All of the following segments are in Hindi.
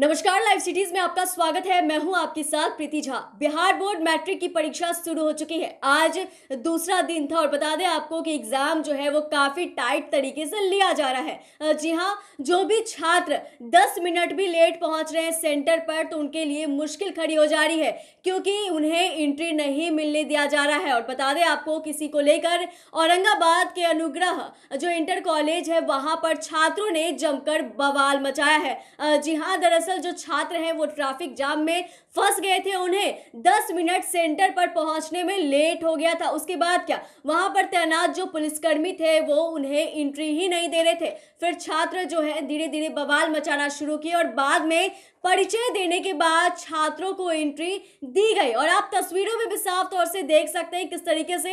नमस्कार लाइव सिटीज में आपका स्वागत है मैं हूं आपके साथ प्रीति झा बिहार बोर्ड मैट्रिक की परीक्षा शुरू हो चुकी है आज दूसरा दिन था और बता दें आपको कि एग्जाम जो है वो काफी टाइट तरीके से लिया जा रहा है जी हां जो भी छात्र 10 मिनट भी लेट पहुंच रहे हैं सेंटर पर तो उनके लिए मुश्किल खड़ी हो जा रही है क्योंकि उन्हें एंट्री नहीं मिलने दिया जा रहा है और बता दें आपको किसी को लेकर औरंगाबाद के अनुग्रह जो इंटर कॉलेज है वहां पर छात्रों ने जमकर बवाल मचाया है जी हाँ दरअसल दरअसल जो छात्र हैं वो ट्रैफिक जाम में फंस गए थे उन्हें दस मिनट सेंटर पर पहुंचने में लेट हो गया था उसके बाद क्या वहां पर तैनात जो पुलिसकर्मी थे वो उन्हें एंट्री ही नहीं दे रहे थे फिर छात्र जो है धीरे धीरे बवाल मचाना शुरू किए और बाद में परिचय देने के बाद छात्रों को एंट्री दी गई और आप तस्वीरों में भी साफ तौर से देख सकते हैं किस तरीके से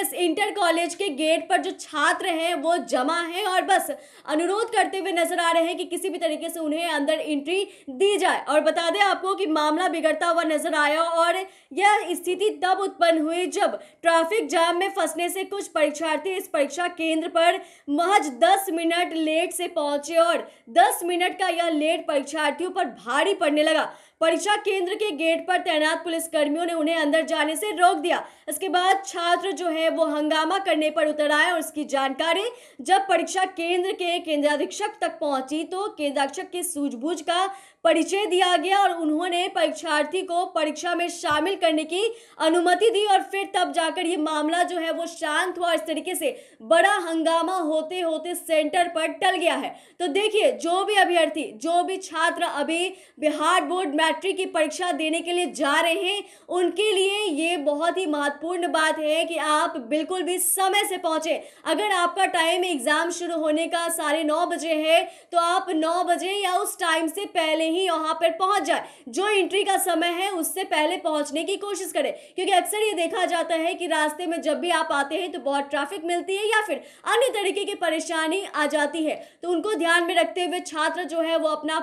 इस इंटर कॉलेज के गेट पर जो छात्र हैं वो जमा हैं और बस अनुरोध करते हुए नजर आ रहे हैं कि किसी भी तरीके से उन्हें अंदर एंट्री दी जाए और बता दें आपको कि मामला बिगड़ता हुआ नजर आया और यह स्थिति तब उत्पन्न हुई जब ट्रैफिक जाम में फंसने से कुछ परीक्षार्थी इस परीक्षा केंद्र पर महज दस मिनट लेट से पहुंचे और दस मिनट का यह लेट परीक्षार्थियों पर भारी पड़ने लगा परीक्षा केंद्र के गेट पर तैनात पुलिसकर्मियों ने उन्हें अंदर जाने से रोक दिया इसके बाद छात्र जो है वो हंगामा करने पर उतर आए और उसकी जानकारी जब परीक्षा केंद्र के केंद्राधीक्षक तक पहुंची तो केंद्राधीक्षक के सूझबूझ का परिचय दिया गया और उन्होंने परीक्षार्थी को परीक्षा में शामिल करने की अनुमति दी और फिर तब जाकर ये मामला जो है वो शांत हुआ इस तरीके से बड़ा हंगामा होते होते सेंटर पर टल गया है तो देखिए जो भी अभ्यर्थी जो भी छात्र अभी बिहार बोर्ड मैट्रिक की परीक्षा देने के लिए जा रहे हैं उनके लिए ये बहुत ही महत्वपूर्ण बात है कि आप बिल्कुल भी समय से पहुंचे अगर आपका टाइम एग्जाम शुरू होने का साढ़े नौ बजे है तो आप नौ बजे या उस टाइम से पहले पहले ही यहाँ पर पहुँच जाए जो एंट्री का समय है उससे पहले पहुँचने की कोशिश करें क्योंकि अक्सर ये देखा जाता है कि रास्ते में जब भी आप आते हैं तो बहुत ट्रैफिक मिलती है या फिर अन्य तरीके की परेशानी आ जाती है तो उनको ध्यान में रखते हुए छात्र जो है वो अपना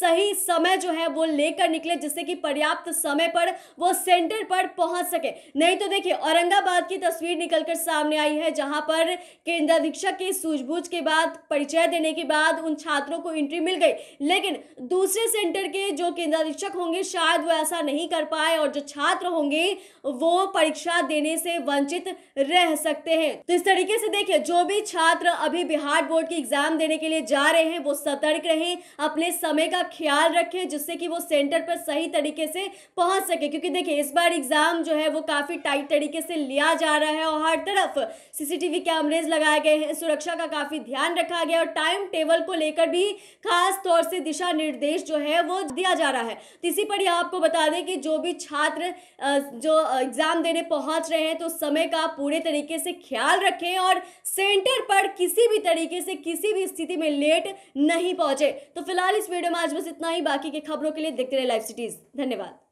सही समय जो है वो लेकर निकले जिससे कि पर्याप्त समय पर वो सेंटर पर पहुँच सके नहीं तो देखिए औरंगाबाद की तस्वीर निकल सामने आई है जहाँ पर केंद्र अधीक्षक की सूझबूझ के बाद परिचय देने के बाद उन छात्रों को एंट्री मिल गई लेकिन दूसरे सेंटर के जो केंद्राधीक्षक होंगे शायद वो ऐसा नहीं कर पाए और जो छात्र होंगे वो परीक्षा देने से वंचित रह सकते हैं तो इस तरीके से देखिए जो भी छात्र अभी बिहार बोर्ड के एग्जाम देने के लिए जा रहे हैं वो सतर्क रहें अपने समय का ख्याल रखें जिससे कि वो सेंटर पर सही तरीके से पहुंच सके क्योंकि देखिए इस बार एग्जाम जो है वो काफी टाइट तरीके से लिया जा रहा है और हर तरफ सीसीटीवी कैमरेज लगाए गए हैं सुरक्षा का काफी ध्यान रखा गया और टाइम टेबल को लेकर भी खास तौर से दिशा निर्देश निर्देश जो है वो दिया जा रहा है इसी पर ही आपको बता दें कि जो भी छात्र जो एग्ज़ाम देने पहुंच रहे हैं तो समय का पूरे तरीके से ख्याल रखें और सेंटर पर किसी भी तरीके से किसी भी स्थिति में लेट नहीं पहुंचे तो फिलहाल इस वीडियो में आज बस इतना ही बाकी की खबरों के लिए देखते रहे लाइव सिटीज़ धन्यवाद